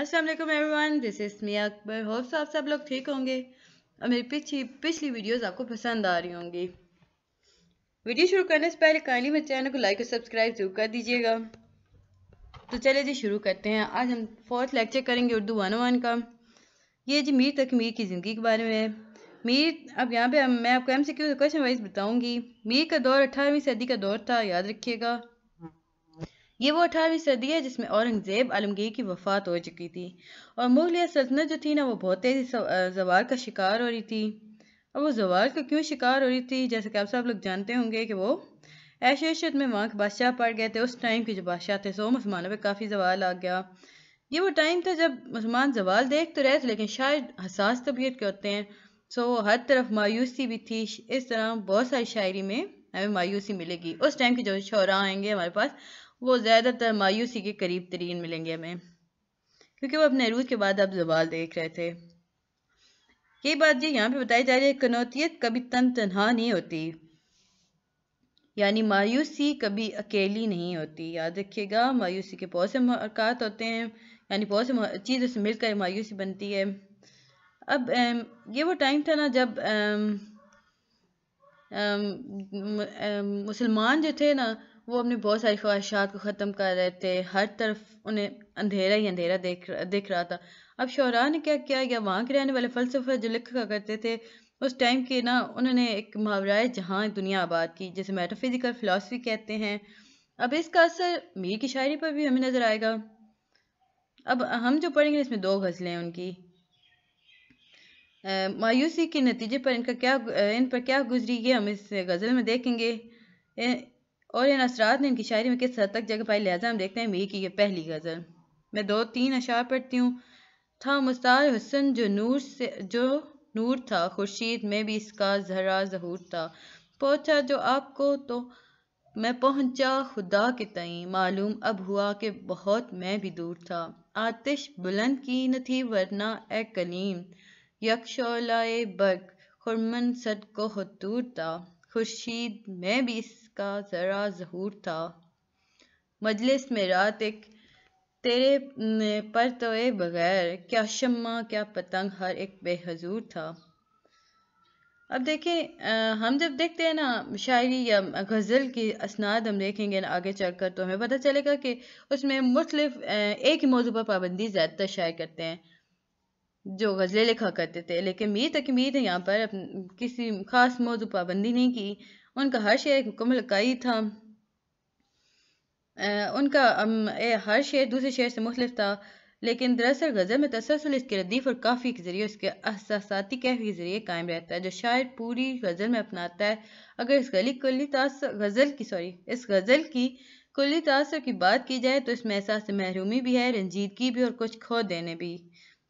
असल वालेकुम everyone this is me Akbar hopes आप सब लोग ठीक होंगे और मेरी पिछली पिछली वीडियोस आपको पसंद आ रही होंगी वीडियो शुरू करने से पहले काइंडली मेरे चैनल को लाइक और सब्सक्राइब जरूर कर दीजिएगा तो चलिए जी शुरू करते हैं आज हम फोर्थ लेक्चर करेंगे उर्दू वन वन oh का ये जी मीर तकमीर की ज़िंदगी के बारे में है मीर अब यहाँ पे मैं आपको एम सी क्वेश्चन वाइज बताऊँगी मीर का दौर अठारहवीं सदी का दौर था याद रखिएगा ये वो अठारहवीं सदी है जिसमें औरंगज़ेब आलमगीर की वफात हो चुकी थी और मुगलिया सल्तनत जो थी ना वो बहुत तेज़ जवार का शिकार हो रही थी अब वो जवार का क्यों शिकार हो रही थी जैसे कि आप सब लोग जानते होंगे कि वो ऐशत में वहाँ के बादशाह पड़ गए थे उस टाइम के जो बादशाह थे सो मुसलमानों पर काफ़ी जवाल आ गया ये वो टाइम था जब मुसलमान जवाल देख तो रहे थे लेकिन शायद हसास तबीयत के होते हैं सो वो हर तरफ मायूसी भी थी इस तरह बहुत सारी शायरी में हमें मायूसी मिलेगी उस टाइम के जो शौरा आएंगे हमारे पास वो ज़्यादातर मायूसी के करीब तरीन मिलेंगे हमें क्योंकि वो अपने अरूज के बाद अब जवाल देख रहे थे यही बात जी यहाँ पे बताई जा रही है कनौतियत कभी तन तनहा नहीं होती यानी मायूसी कभी अकेली नहीं होती याद रखिएगा मायूसी के बहुत से मौकात होते हैं यानी बहुत से चीज़ों से मिलकर मायूसी बनती है अब ये वो टाइम था ना जब मुसलमान जो थे ना वो अपनी बहुत सारी ख्वाहिशात को ख़त्म कर रहे थे हर तरफ उन्हें अंधेरा ही अंधेरा देख दिख रहा था अब शौरा ने क्या किया या वहाँ के रहने वाले फ़लसफे जो लिखा करते थे उस टाइम के ना उन्होंने एक मुहावरा जहाँ दुनिया आबाद की जिसे मेटाफिजिकल फ़िलासफ़ी कहते हैं अब इसका असर मीर की शायरी पर भी हमें नज़र आएगा अब हम जो पढ़ेंगे इसमें दो गज़लें उनकी आ, मायूसी के नतीजे पर इनका क्या इन पर क्या गुजरी ये हम इस गज़ल में देखेंगे और इन असरात ने इनकी शायरी में किस हद तक जगह पाई लिहाजा हम देखते हैं मीर की यह पहली गज़ल मैं दो तीन अशार पढ़ती हूँ था मुस्तार हुसन जो नूर से जो नूर था खुर्शीद में भी इसका जरा जहूर था पहुँचा जो आपको तो मैं पहुँचा खुदा के तई मालूम अब हुआ कि बहुत मैं भी दूर था आतिश बुलंद की न थी वरना ए कलीम यकशोलाए बग खुरमन सद को हतूर था खुर्शीद में भी इसका ज़रा जहूर था मजलिस में रात एक तेरे पर तोए बगैर क्या शम्मा क्या पतंग हर एक बेहजूर था अब देखें हम जब देखते हैं ना शायरी या गज़ल की असनाद हम देखेंगे ना आगे चलकर तो हमें पता चलेगा कि उसमें मुख्तलिफ एक ही मौजू पर पाबंदी ज़्यादातर शायर करते हैं जो गज़लें लिखा करते थे लेकिन मेरी तकमीर ने यहाँ पर किसी ख़ास मौजू पाबंदी नहीं की उनका हर शेर एक मुकम्मल कई था उनका हर शेर दूसरे शेर से मुख्तफ था लेकिन दरअसल गज़ल में तसलसल इसके रदीफ और काफ़ी के ज़रिए उसके अहसासाती कैफ के ज़रिए कायम रहता है जो शायर पूरी गज़ल में अपनाता है अगर इस गली कुल्ली गज़ल की सॉरी इस गज़ल की कुल्ली तासर की बात की जाए तो इसमें एहसास महरूमी भी है रंजीदगी भी और कुछ खो देने भी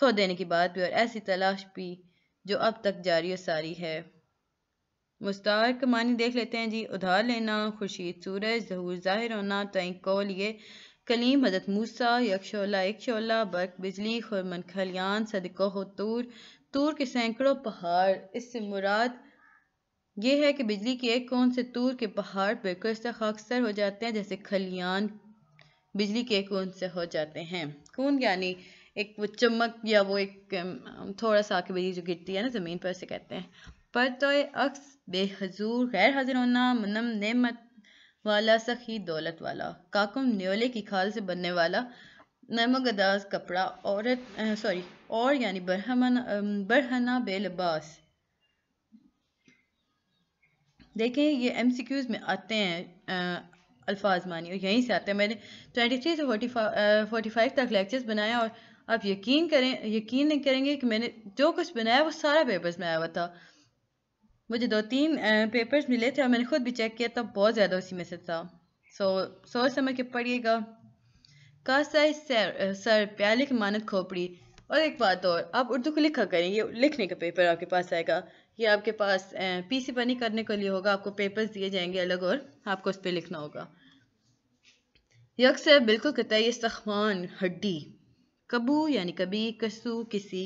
खो देने की बात भी और ऐसी तलाश भी जो अब तक जारी और सारी है मुस्तार कमानी देख लेते हैं जी उधार लेना खुर्शीद सूरज जहूर जाहिर होना तय कौल ये कलीम हजरत मूसा यकशोला एक शोला बर्क बिजली खुरमन खलियान सदको हतूर तूर के सैकड़ों पहाड़ इससे मुराद ये है कि बिजली के एक कोन से तूर के पहाड़ पर खस्ता अक्सर हो जाते हैं जैसे खलियान बिजली के कोन से हो जाते हैं कौन यानी एक वो चमक या वो एक um, थोड़ा सा आके बेरी जो गिरती है ना ज़मीन पर से कहते हैं पर तो अक्स बेहजूर गैर हाजिर होना मनम नेमत वाला सखी दौलत वाला काकुम न्योले की खाल से बनने वाला नमकदास कपड़ा औरत सॉरी और यानी बरहमन um, बरहना बेलबास देखें ये एम सी क्यूज़ में आते हैं अल्फाज मानी और यहीं से आते हैं मैंने ट्वेंटी थ्री से फोर्टी फाइव तक लेक्चर्स बनाए और आप यकीन करें यकीन नहीं करेंगे कि मैंने जो कुछ बनाया वो सारा पेपर्स में आया हुआ था मुझे दो तीन पेपर्स मिले थे और मैंने खुद भी चेक किया था बहुत ज़्यादा उसी में से था सो सोच समझ के पढ़िएगा कासाई सर सर प्याले की मानत खोपड़ी और एक बात और आप उर्दू को लिखा करें ये लिखने का पेपर आपके पास आएगा ये आपके पास पीसी बनी करने के लिए होगा आपको पेपर्स दिए जाएंगे अलग और आपको उस पर लिखना होगा यकसर बिल्कुल कहता है ये सखवान हड्डी कबू यानी कभी कसू किसी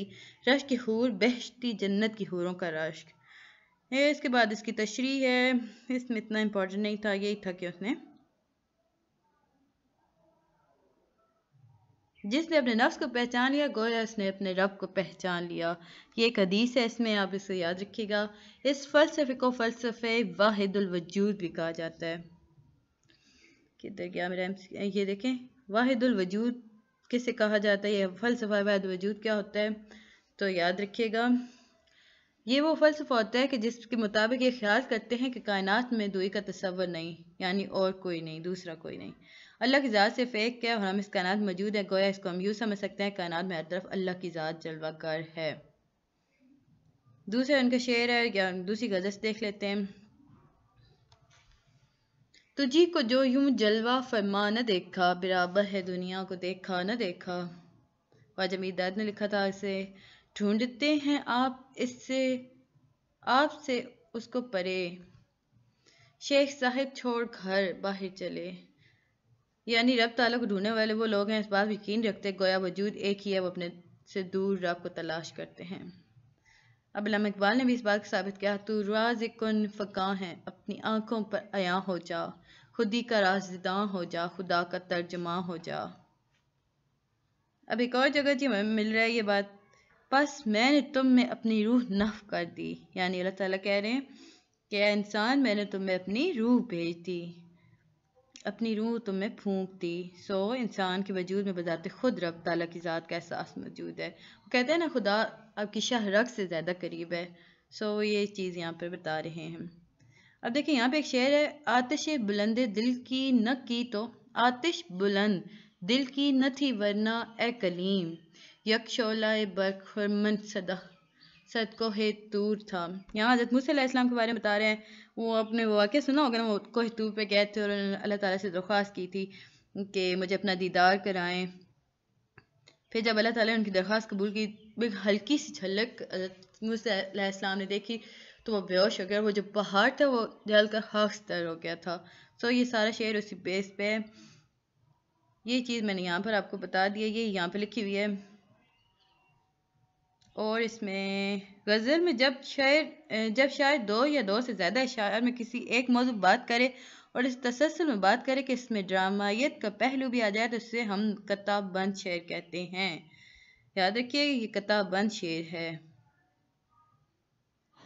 रश की हूर बहशती जन्नत की हूरों का रश्क इसके बाद इसकी तशरी है इसमें इतना इम्पोर्टेंट नहीं था यही था कि उसने जिसने अपने नफ्स को पहचान लिया गोया उसने अपने रब को पहचान लिया ये एक हदीस है इसमें आप इसे याद रखिएगा इस फलसफे को फलसफे वाहिदुलवजूद भी कहा जाता है किधर गया मेरा ये देखें वाहिदुलवजूद किसे कहा जाता है यह फलसफा बाद वजूद क्या होता है तो याद रखिएगा ये वो फलसफा होता है कि जिसके मुताबिक ये ख्याल करते हैं कि कायनात में दुई का तस्वर नहीं यानी और कोई नहीं दूसरा कोई नहीं अल्लाह की ज़ात से फेंक है और हम इस कायनात मौजूद है गोया इसको हम यूँ समझ सकते हैं कायनात में हर तरफ अल्लाह की ज़ात कर है दूसरा उनका शेर है या दूसरी गजस देख लेते हैं तुझी को जो यूं जलवा फरमा न देखा बराबर है दुनिया को देखा न देखा वाजमी अमीदाद ने लिखा था इसे ढूंढते हैं आप इससे आपसे उसको परे शेख साहिब छोड़ घर बाहर चले यानी रब ताला को ढूंढने वाले वो लोग हैं इस बात यकीन रखते गोया वजूद एक ही है वो अपने से दूर रब को तलाश करते हैं अब इलाम इकबाल ने भी इस बात को साबित किया तू राज कन फ़का है अपनी आंखों पर आया हो जा खुद ही का राजदां हो जा खुदा का तर्जमा हो जा अब एक और जगह जी हमें मिल रहा है ये बात बस मैंने तुम में अपनी रूह नफ कर दी यानी अल्लाह ताला कह रहे हैं कि इंसान मैंने तुम्हें अपनी रूह भेज दी अपनी रूह तुम्हें फूंक दी सो इंसान के वजूद में बजाते खुद रब ताला की ज़ात का एहसास मौजूद है वो कहते हैं ना खुदा आपकी शाहरग से ज़्यादा करीब है सो ये चीज़ यहाँ पर बता रहे हैं हम अब देखिए यहाँ पे एक शेर है आतिश बुलंद दिल की न की तो आतिश बुलंद दिल की न थी वरना ए कलीम यक शोला सदा सद को है तूर था यहाँ हजरत मूसम के बारे में बता रहे हैं वो अपने वो वाक्य सुना होगा ना वो कोह तूर पे गए थे और अल्लाह ताला से दरख्वास्त की थी कि मुझे अपना दीदार कराएं फिर जब अल्लाह ताला ने उनकी दरख्वास्त कबूल की हल्की सी झलक हजरत मूसम ने देखी तो वो बेहोश हो गया वो जो बाहर था वो जल कर हकस्तर हो गया था सो ये सारा शेर उसी बेस पे है ये चीज़ मैंने यहाँ पर आपको बता दिया ये यहाँ पे लिखी हुई है और इसमें गज़ल में जब शायर जब शायर दो या दो से ज़्यादा शायर में किसी एक मौजूद बात करे और इस तसलसल में बात करे कि इसमें ड्रामाइत का पहलू भी आ जाए तो इसे हम कताब बंद शेर कहते हैं याद रखिए ये कताब बंद शेर है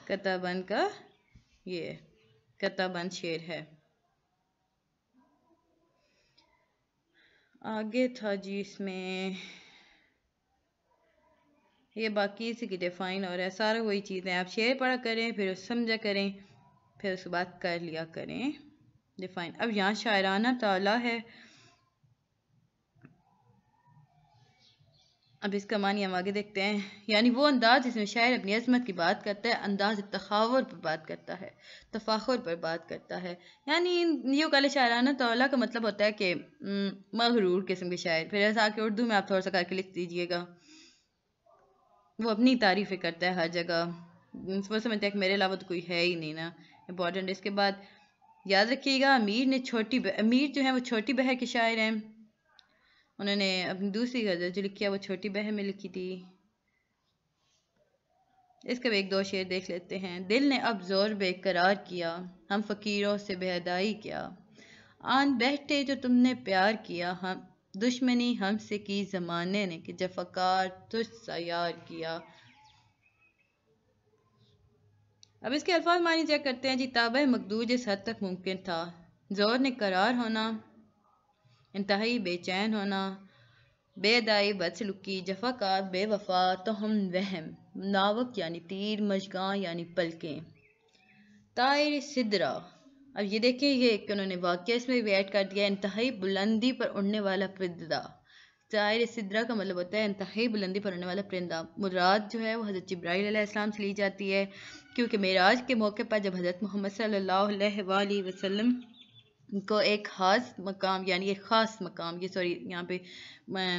कताबंद का ये कताबंद शेर है आगे था जी इसमें ये बाकी इसकी डिफाइन और है सारा वही चीज़ें आप शेयर पढ़ा करें फिर समझा करें फिर उसके बाद कर लिया करें डिफाइन अब यहाँ शायराना ताला है अब इसका मानी हम आगे देखते हैं यानी वो अंदाज जिसमें शायर अपनी अजमत की बात करता है अंदाज तखावर पर बात करता है तफाखर पर बात करता है यानी यूँ कल शायराना तोला का मतलब होता है कि मगरूर किस्म के शायर फिर ऐसा आके उर्दू में आप थोड़ा सा करके लिख दीजिएगा वो अपनी तारीफ़ें करता है हर जगह वो समझता है कि मेरे अलावा तो कोई है ही नहीं ना इम्पॉर्टेंट इसके बाद याद रखिएगा अमीर ने छोटी अमीर जो है वो छोटी बहर के शायर हैं उन्होंने अपनी दूसरी गज़ल जो लिखी है वो छोटी बहन में लिखी थी इसका भी एक दो शेर देख लेते हैं दिल ने अब ज़ोर बेकरार किया हम फ़कीरों से बेहदाई किया आन बैठे जो तुमने प्यार किया हम दुश्मनी हमसे की ज़माने ने कि जफकार तुझ सार किया अब इसके अल्फाज मानी चेक करते हैं जी ताब मकदूज इस हद तक मुमकिन था ज़ोर ने करार होना इंतहाई बेचैन होना बेदाई बदसलुकी जफाकार बेवफा तहम वहम नावक यानी तीर मजगा यानी पलकें तायर सिदरा अब ये देखें ये कि उन्होंने वाक्य इसमें भी ऐड कर दिया इंतहाई बुलंदी पर उड़ने वाला परिंदा तायर सिदरा का मतलब होता है इंतहाई बुलंदी पर उड़ने वाला परिंदा मुराद जो है वो हज़रत इब्राहीम से ली जाती है क्योंकि मेराज के मौके पर जब हज़रत मोहम्मद सल्लल्लाहु अलैहि वसल्लम को एक खास मकाम यानी एक ख़ास मकाम ये सॉरी यहाँ पे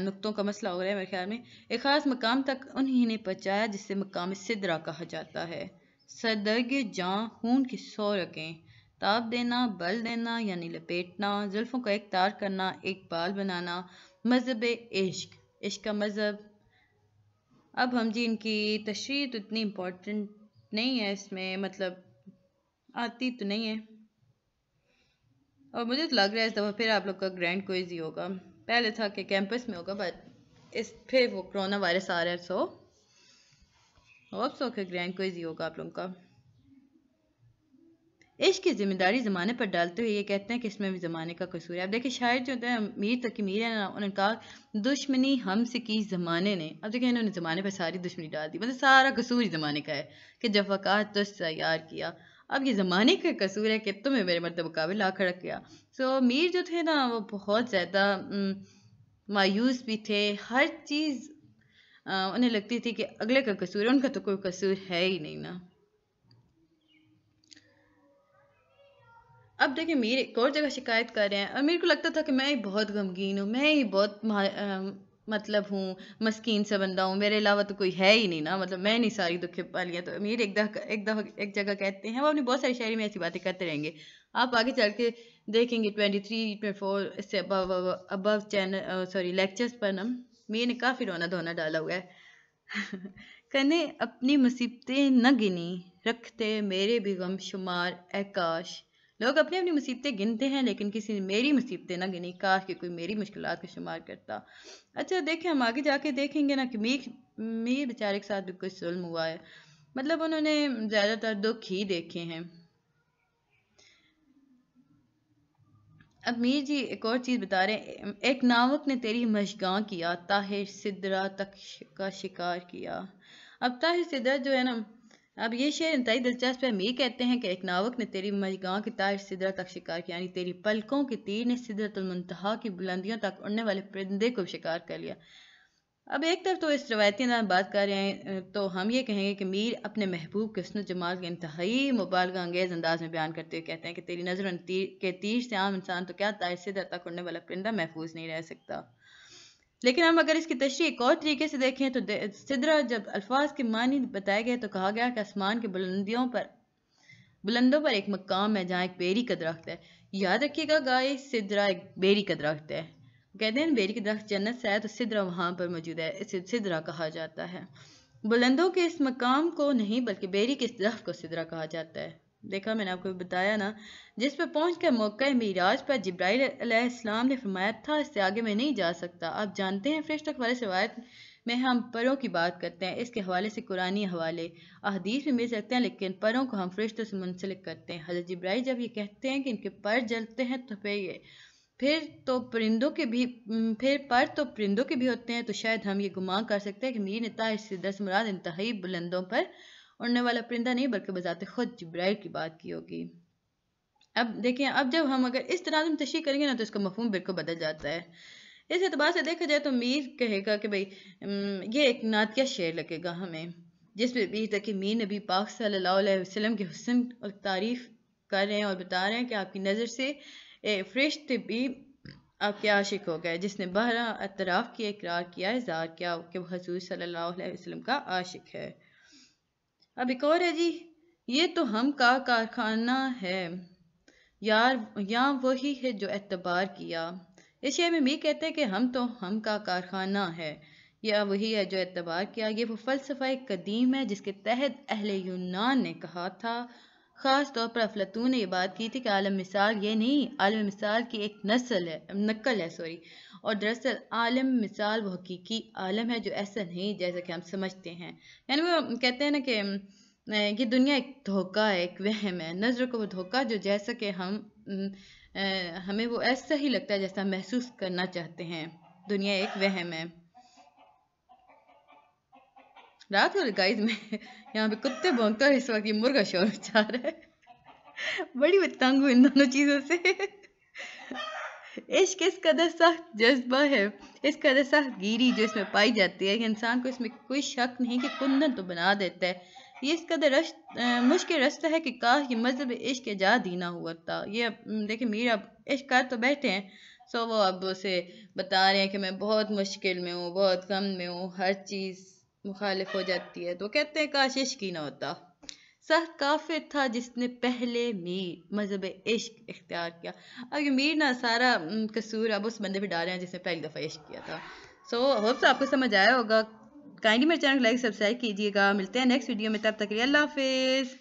नुक्तों का मसला हो रहा है मेरे ख्याल में एक ख़ास मकाम तक उन्हीं ने पहुँचाया जिसे मकाम सिदरा कहा जाता है सदर्ग जहाँ खून की सो रखें ताप देना बल देना यानी लपेटना जुल्फ़ों का एक तार करना एक बाल बनाना मज़हब इश्क इश्क का मज़हब अब हम जी इनकी तशरी तो इतनी इम्पोर्टेंट नहीं है इसमें मतलब आती तो नहीं है और मुझे तो लग रहा है इस दफ़ा फिर आप लोग का ग्रैंड क्विज ही होगा पहले था कि कैंपस में होगा बट इस फिर वो कोरोना वायरस आ रहा है सो होप होकर ग्रैंड क्विज ही होगा आप लोगों का इश्क की जिम्मेदारी ज़माने पर डालते हुए ये कहते हैं कि इसमें भी ज़माने का कसूर है अब देखिए शायद जो होता है मीर तक मीर है ना उन्होंने कहा दुश्मनी हमसे की ज़माने ने अब देखिए इन्होंने ज़माने पर सारी दुश्मनी डाल दी मतलब सारा कसूर ही ज़माने का है कि जब वक़ात तो यार किया अब ये ज़माने का कसूर है कि तुम्हें मेरे मरते मुकाबले ला रख गया सो so, मीर जो थे ना वो बहुत ज़्यादा मायूस भी थे हर चीज़ उन्हें लगती थी कि अगले का कसूर है उनका तो कोई कसूर है ही नहीं ना अब देखिए मीर एक और जगह शिकायत कर रहे हैं और मेरे को लगता था कि मैं ही बहुत गमगीन हूँ मैं ही बहुत मतलब हूँ मस्किन से बंदा हूँ मेरे अलावा तो कोई है ही नहीं ना मतलब मैं नहीं सारी दुखे वालियाँ तो अमीर एक दफा एक दफा एक जगह कहते हैं वो अपनी बहुत सारी शायरी में ऐसी बातें करते रहेंगे आप आगे चल के देखेंगे ट्वेंटी थ्री ट्वेंटी फोर इससे अब अब चैनल सॉरी लेक्चर्स पर ना ने काफ़ी रोना धोना डाला हुआ है कहने अपनी मुसीबतें न गिनी रखते मेरे भी गम शुमार ए काश लोग अपनी अपनी मुसीबतें गिनते हैं लेकिन किसी ने मेरी मुसीबतें ना गिनी काश कि कोई मेरी मुश्किल का शुमार करता अच्छा देखें हम आगे जाके देखेंगे ना कि मीर मीर बेचारे के साथ भी कुछ जुल्म हुआ है मतलब उन्होंने ज़्यादातर दुख ही देखे हैं अब मीर जी एक और चीज़ बता रहे हैं एक नावक ने तेरी मशगा किया ताहिर सिदरा तक का शिकार किया अब ताहिर सिदरा जो है ना अब ये शेर इंतई दिलचस्प है मीर कहते हैं कि एक नावक ने तेरी मजगां की तार सिदरा तक शिकार किया यानी तेरी पलकों के तीर ने सिदरतुलमतहा की बुलंदियों तक उड़ने वाले परिंदे को शिकार कर लिया अब एक तरफ तो इस रवायती नाम बात कर रहे हैं तो हम ये कहेंगे कि मीर अपने महबूब किस्म जमाल के इंतहाई मुबालगा अंगेज अंदाज में बयान करते हुए कहते हैं कि तेरी नज़र तीर के तीर से आम इंसान तो क्या तार सिदर तक उड़ने वाला परिंदा महफूज नहीं रह सकता लेकिन हम अगर इसकी तशरी एक और तरीके से देखें तो सिदरा जब अल्फाज के मानी बताए गए तो कहा गया कि आसमान के बुलंदियों पर बुलंदों पर एक मकाम है जहाँ एक बेरी का दरख्त है याद रखिएगा गाय सिदरा एक बेरी का दरख्त है कहते हैं बेरी के दरख्त जन्नत से आया तो सिदरा वहाँ पर मौजूद है इसे सिदरा कहा जाता है बुलंदों के इस मकाम को नहीं बल्कि बेरी के इस दरख्त को सिदरा कहा जाता है देखा मैंने आपको बताया ना जिस पर पहुँच कर मौका मीराज पर जब्राईसम ने फरमाया था इससे आगे मैं नहीं जा सकता आप जानते हैं फ्रेश के वाले से में हम परों की बात करते हैं इसके हवाले से कुरानी हवाले अहदीस में मिल सकते हैं लेकिन परों को हम फरिश्तों से मुंसलिक करते हैं हजरत जब्राई जब ये कहते हैं कि इनके पर जलते हैं तो फिर ये फिर तो परिंदों के भी फिर पर तो परिंदों के भी होते हैं तो शायद हम ये गुमान कर सकते हैं कि मीर ने ताहिर से दस मुराद इंतहाई बुलंदों पर उड़ने वाला परिंदा नहीं बल्कि बजाते खुद जब्राइल की बात की होगी अब देखें अब जब हम अगर इस में तशी करेंगे ना तो इसका मफहम बिल्कुल बदल जाता है इस एतबार से देखा जाए तो मीर कहेगा कि भाई ये एक नातिया शेर लगेगा हमें जिसमें भी तक मीर नबी पाक सल्लल्लाहु अलैहि वसल्लम के हुसन और तारीफ कर रहे हैं और बता रहे हैं कि आपकी नज़र से फ्रिश भी आपके आशिक हो गए जिसने बहरा अतराफ़ किया इकरार किया इजहार किया कि हजूर सल्लल्लाहु अलैहि वसल्लम का आशिक है अब एक और है जी ये तो हम का कारखाना है यार यहाँ वही है जो एतबार किया इस शेर में मी कहते हैं कि हम तो हम का कारखाना है या वही है जो एतबार किया ये वो फ़लसफ़ा कदीम है जिसके तहत अहल यूनान ने कहा था ख़ास तौर पर अफलतू ने ये बात की थी कि आलम मिसाल ये नहीं आलम मिसाल की एक नस्ल है नकल है सॉरी और दरअसल आलम मिसाल वह हकीकी आलम है जो ऐसा नहीं जैसा कि हम समझते हैं यानी वो कहते हैं ना कि ये दुनिया एक धोखा है एक वहम है नज़र को वो धोखा जो जैसा कि हम हमें वो ऐसा ही लगता है जैसा महसूस करना चाहते हैं दुनिया एक वहम है रात और गाइज में यहाँ पे कुत्ते भोंगते और इस वक्त ये मुर्गा शोर उठा है बड़ी तंग हूँ इन दोनों चीज़ों से इश्क इस कदर सख्त जज्बा है इस कदर सख्त गिरी जो इसमें पाई जाती है इंसान को इसमें कोई शक नहीं कि कुंदन तो बना देता है ये इस कदर रश मुश्किल रास्ता है कि काश ये मजहब इश्क जा दीना हुआ था ये देखिए मीरा इश्क कर तो बैठे हैं सो वो अब उसे बता रहे हैं कि मैं बहुत मुश्किल में हूँ बहुत गम में हूँ हर चीज़ मुखालिफ हो जाती है तो कहते हैं काश इश्क ही ना होता सह काफिर था जिसने पहले मीर मज़हब इश्क इख्तियार किया अब ये मीर ना सारा कसूर अब उस बंदे पे डाल रहे हैं जिसने पहली दफ़ा इश्क किया था सो होप होप्स आपको समझ आया होगा काइंडली मेरे चैनल को लाइक सब्सक्राइब कीजिएगा मिलते हैं नेक्स्ट वीडियो में तब तक लिए अल्लाह हाफिज़